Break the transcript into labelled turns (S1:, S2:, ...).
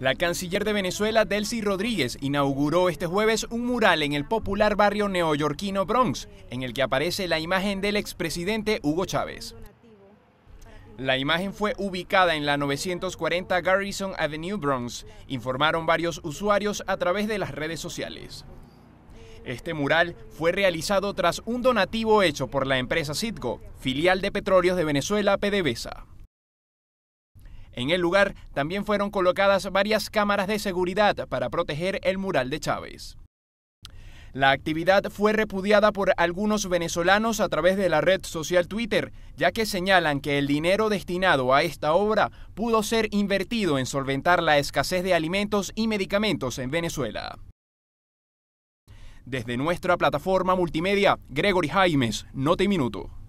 S1: La canciller de Venezuela, Delcy Rodríguez, inauguró este jueves un mural en el popular barrio neoyorquino Bronx, en el que aparece la imagen del expresidente Hugo Chávez. La imagen fue ubicada en la 940 Garrison Avenue Bronx, informaron varios usuarios a través de las redes sociales. Este mural fue realizado tras un donativo hecho por la empresa Citgo, filial de Petróleos de Venezuela PDVSA. En el lugar también fueron colocadas varias cámaras de seguridad para proteger el mural de Chávez. La actividad fue repudiada por algunos venezolanos a través de la red social Twitter, ya que señalan que el dinero destinado a esta obra pudo ser invertido en solventar la escasez de alimentos y medicamentos en Venezuela. Desde nuestra plataforma multimedia, Gregory Jaimes, Note Minuto.